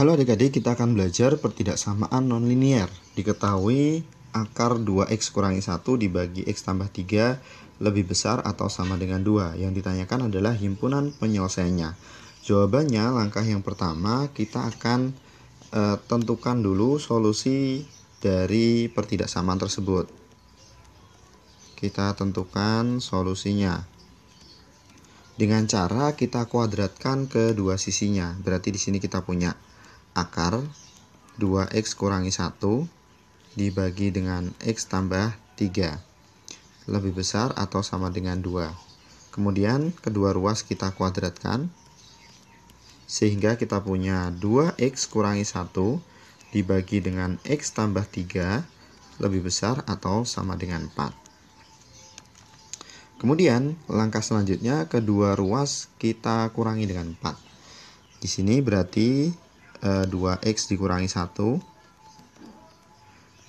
Halo adik-adik, kita akan belajar pertidaksamaan nonlinier. Diketahui akar 2x kurangi 1 dibagi x tambah 3 lebih besar atau sama dengan 2. Yang ditanyakan adalah himpunan penyelesaiannya. Jawabannya langkah yang pertama kita akan e, tentukan dulu solusi dari pertidaksamaan tersebut. Kita tentukan solusinya dengan cara kita kuadratkan kedua sisinya. Berarti di sini kita punya akar 2x kurangi 1 dibagi dengan x tambah 3 lebih besar atau sama dengan 2 kemudian kedua ruas kita kuadratkan sehingga kita punya 2x kurangi 1 dibagi dengan x tambah 3 lebih besar atau sama dengan 4 Kemudian langkah selanjutnya kedua ruas kita kurangi dengan 4. Di sini berarti 2x eh, dikurangi 1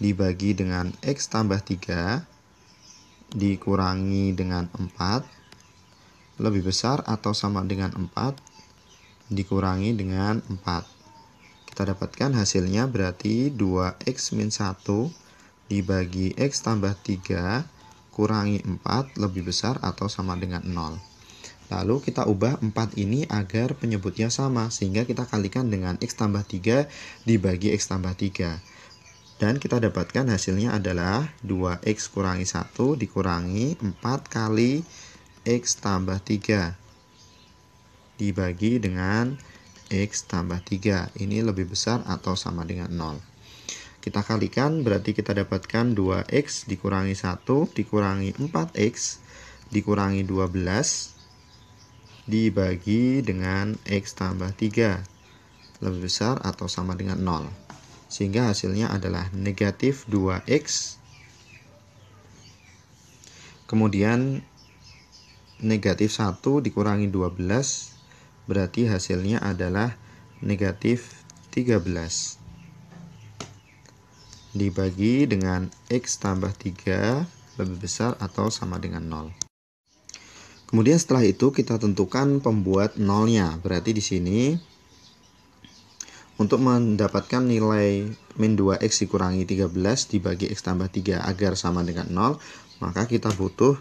dibagi dengan x tambah 3 dikurangi dengan 4 lebih besar atau sama dengan 4 dikurangi dengan 4 kita dapatkan hasilnya berarti 2x min 1 dibagi x tambah 3 kurangi 4 lebih besar atau sama dengan 0 Lalu kita ubah 4 ini agar penyebutnya sama sehingga kita kalikan dengan x tambah 3 dibagi x tambah 3. Dan kita dapatkan hasilnya adalah 2x kurangi 1 dikurangi 4 kali x tambah 3 dibagi dengan x tambah 3. Ini lebih besar atau sama dengan 0 kita kalikan berarti kita dapatkan 2x dikurangi 1 dikurangi 4x dikurangi 12 dibagi dengan X tambah 3 lebih besar atau sama dengan 0 sehingga hasilnya adalah negatif 2X kemudian negatif 1 dikurangi 12 berarti hasilnya adalah negatif 13 dibagi dengan X tambah 3 lebih besar atau sama dengan 0 Kemudian setelah itu kita tentukan pembuat nolnya. Berarti di sini untuk mendapatkan nilai min 2x dikurangi 13 dibagi x tambah 3 agar sama dengan 0, maka kita butuh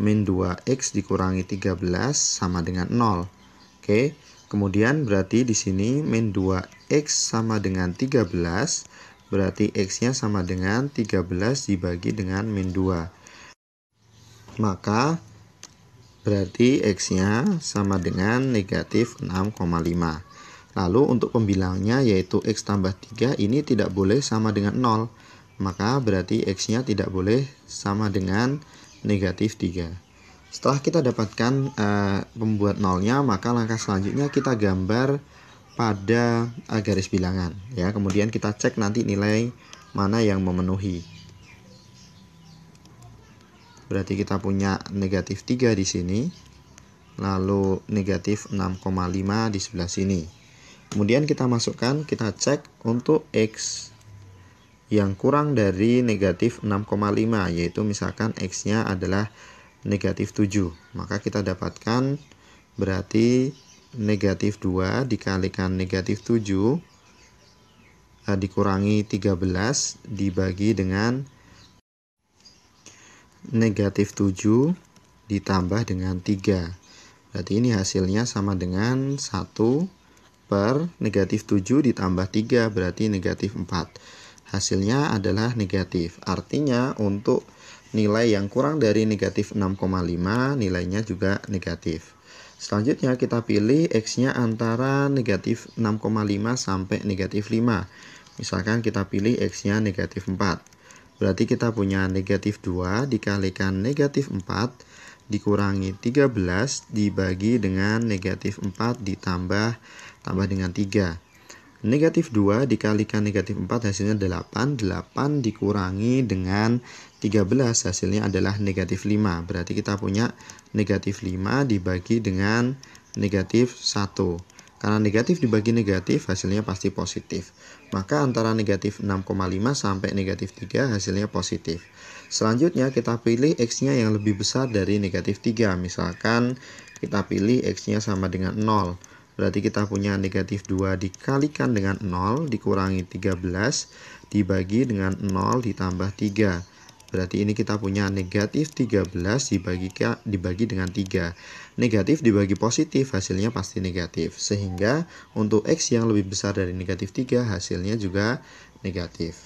min 2x dikurangi 13 sama dengan 0. Oke, kemudian berarti di sini min 2x sama dengan 13, berarti x-nya sama dengan 13 dibagi dengan min 2. Maka Berarti X-nya sama dengan negatif 6,5. Lalu untuk pembilangnya yaitu X tambah 3 ini tidak boleh sama dengan 0. Maka berarti X-nya tidak boleh sama dengan negatif 3. Setelah kita dapatkan e, pembuat nolnya, maka langkah selanjutnya kita gambar pada eh, garis bilangan. ya. Kemudian kita cek nanti nilai mana yang memenuhi berarti kita punya negatif 3 di sini lalu negatif 6,5 di sebelah sini kemudian kita masukkan kita cek untuk X yang kurang dari negatif 6,5 yaitu misalkan X nya adalah negatif 7 maka kita dapatkan berarti negatif 2 dikalikan negatif 7 eh, dikurangi 13 dibagi dengan negatif 7 ditambah dengan 3. Berarti ini hasilnya sama dengan 1 per negatif 7 ditambah 3 berarti negatif 4. Hasilnya adalah negatif. Artinya untuk nilai yang kurang dari negatif 6,5 nilainya juga negatif. Selanjutnya kita pilih X-nya antara negatif 6,5 sampai negatif 5. Misalkan kita pilih X-nya negatif 4. Berarti kita punya negatif 2 dikalikan negatif 4 dikurangi 13 dibagi dengan negatif 4 ditambah tambah dengan 3. Negatif 2 dikalikan negatif 4 hasilnya 8. 8 dikurangi dengan 13 hasilnya adalah negatif 5. Berarti kita punya negatif 5 dibagi dengan negatif 1. Karena negatif dibagi negatif hasilnya pasti positif. Maka antara negatif 6,5 sampai negatif 3 hasilnya positif. Selanjutnya kita pilih X-nya yang lebih besar dari negatif 3. Misalkan kita pilih X-nya sama dengan 0. Berarti kita punya negatif 2 dikalikan dengan 0 dikurangi 13 dibagi dengan 0 ditambah 3. Berarti ini kita punya negatif 13 dibagi, dibagi dengan 3. Negatif dibagi positif, hasilnya pasti negatif. Sehingga untuk X yang lebih besar dari negatif 3, hasilnya juga negatif.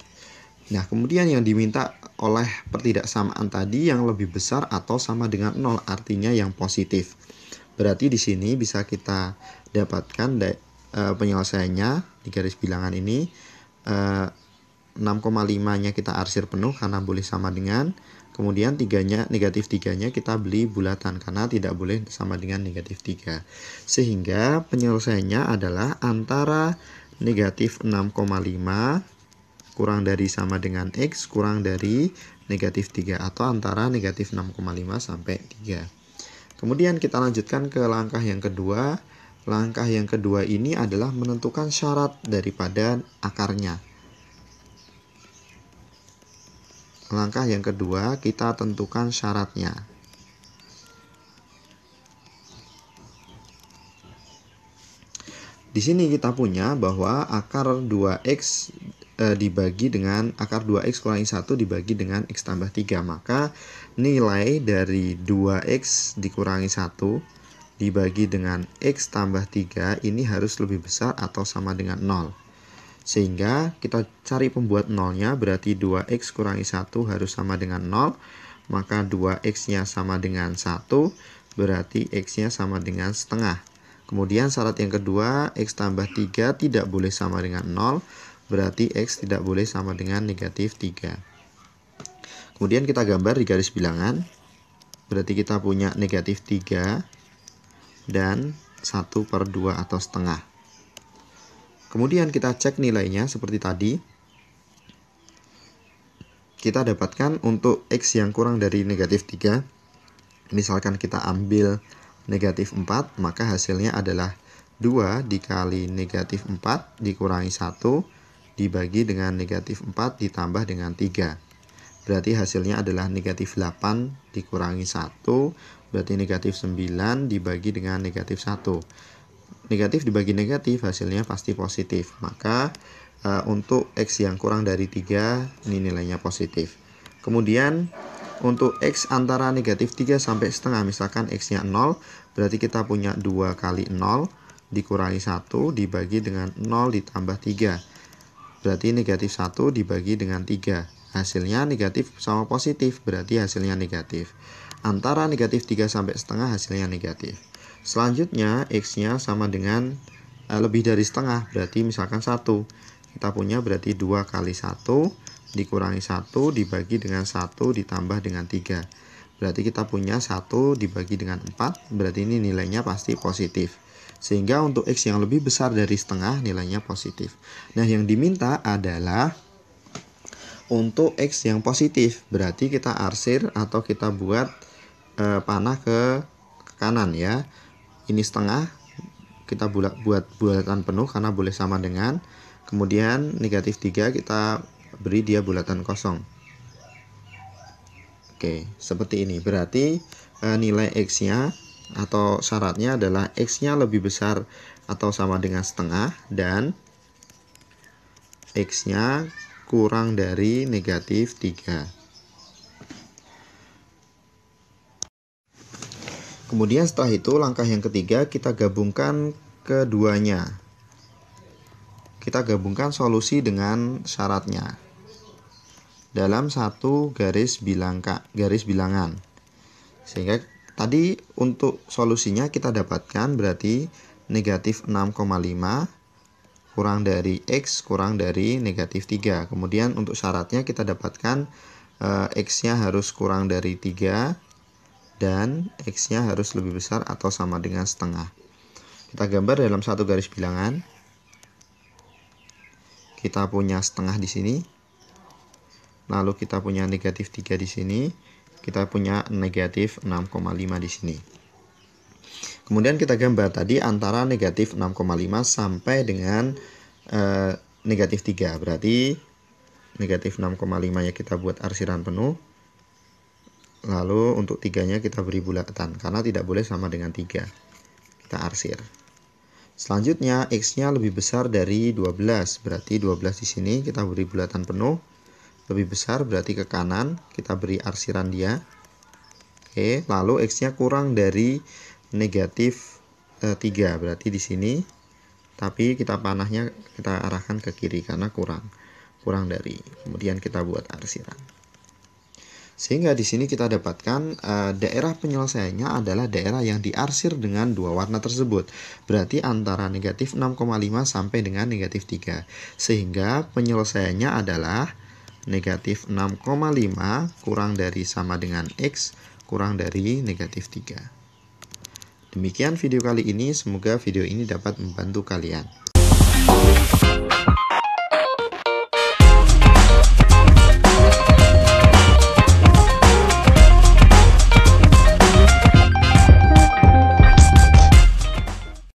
Nah, kemudian yang diminta oleh pertidaksamaan tadi yang lebih besar atau sama dengan 0, artinya yang positif. Berarti di sini bisa kita dapatkan eh, penyelesaiannya di garis bilangan ini eh, 6,5-nya kita arsir penuh karena boleh sama dengan kemudian tiganya negatif tiganya kita beli bulatan karena tidak boleh sama dengan negatif 3 sehingga penyelesaiannya adalah antara negatif 6,5 kurang dari sama dengan X kurang dari negatif 3 atau antara negatif 6,5 sampai 3 kemudian kita lanjutkan ke langkah yang kedua langkah yang kedua ini adalah menentukan syarat daripada akarnya Langkah yang kedua, kita tentukan syaratnya. Di sini kita punya bahwa akar 2x e, eh, dibagi dengan akar 2x kurangi 1 dibagi dengan x tambah 3. Maka nilai dari 2x dikurangi 1 dibagi dengan x tambah 3 ini harus lebih besar atau sama dengan 0. Sehingga kita cari pembuat nolnya berarti 2x kurangi 1 harus sama dengan 0. Maka 2x-nya sama dengan 1 berarti x-nya sama dengan setengah. Kemudian syarat yang kedua, x tambah 3 tidak boleh sama dengan 0 berarti x tidak boleh sama dengan negatif 3. Kemudian kita gambar di garis bilangan. Berarti kita punya negatif 3 dan 1 per 2 atau setengah. Kemudian kita cek nilainya seperti tadi. Kita dapatkan untuk X yang kurang dari negatif 3. Misalkan kita ambil negatif 4, maka hasilnya adalah 2 dikali negatif 4 dikurangi 1 dibagi dengan negatif 4 ditambah dengan 3 berarti hasilnya adalah negatif 8 dikurangi 1 berarti negatif 9 dibagi dengan negatif 1 negatif dibagi negatif hasilnya pasti positif. Maka e, untuk X yang kurang dari 3 ini nilainya positif. Kemudian untuk X antara negatif 3 sampai setengah misalkan X-nya 0 berarti kita punya 2 kali 0 dikurangi 1 dibagi dengan 0 ditambah 3 berarti negatif 1 dibagi dengan 3 hasilnya negatif sama positif berarti hasilnya negatif antara negatif 3 sampai setengah hasilnya negatif Selanjutnya X-nya sama dengan eh, lebih dari setengah berarti misalkan satu Kita punya berarti dua kali satu dikurangi satu dibagi dengan satu ditambah dengan tiga Berarti kita punya satu dibagi dengan 4 berarti ini nilainya pasti positif. Sehingga untuk X yang lebih besar dari setengah nilainya positif. Nah yang diminta adalah untuk X yang positif berarti kita arsir atau kita buat e, panah ke kanan ya ini setengah kita bulat buat bulatan penuh karena boleh sama dengan kemudian negatif 3 kita beri dia bulatan kosong Oke seperti ini berarti e, nilai X nya atau syaratnya adalah X nya lebih besar atau sama dengan setengah dan X nya kurang dari negatif 3 Kemudian setelah itu langkah yang ketiga kita gabungkan keduanya. Kita gabungkan solusi dengan syaratnya dalam satu garis bilangka, garis bilangan. Sehingga tadi untuk solusinya kita dapatkan berarti negatif 6,5 kurang dari X kurang dari negatif 3. Kemudian untuk syaratnya kita dapatkan e, X-nya harus kurang dari 3 dan X-nya harus lebih besar atau sama dengan setengah. Kita gambar dalam satu garis bilangan. Kita punya setengah di sini. Lalu kita punya negatif 3 di sini. Kita punya negatif 6,5 di sini. Kemudian kita gambar tadi antara negatif 6,5 sampai dengan e, negatif 3. Berarti negatif 6,5 ya kita buat arsiran penuh Lalu untuk tiganya kita beri bulatan karena tidak boleh sama dengan tiga, Kita arsir. Selanjutnya x-nya lebih besar dari 12. Berarti 12 di sini kita beri bulatan penuh. Lebih besar berarti ke kanan, kita beri arsiran dia. Oke, lalu x-nya kurang dari negatif e, eh, 3. Berarti di sini tapi kita panahnya kita arahkan ke kiri karena kurang kurang dari kemudian kita buat arsiran sehingga di sini kita dapatkan uh, daerah penyelesaiannya adalah daerah yang diarsir dengan dua warna tersebut. Berarti antara negatif 6,5 sampai dengan negatif 3. Sehingga penyelesaiannya adalah negatif 6,5 kurang dari sama dengan X kurang dari negatif 3. Demikian video kali ini, semoga video ini dapat membantu kalian.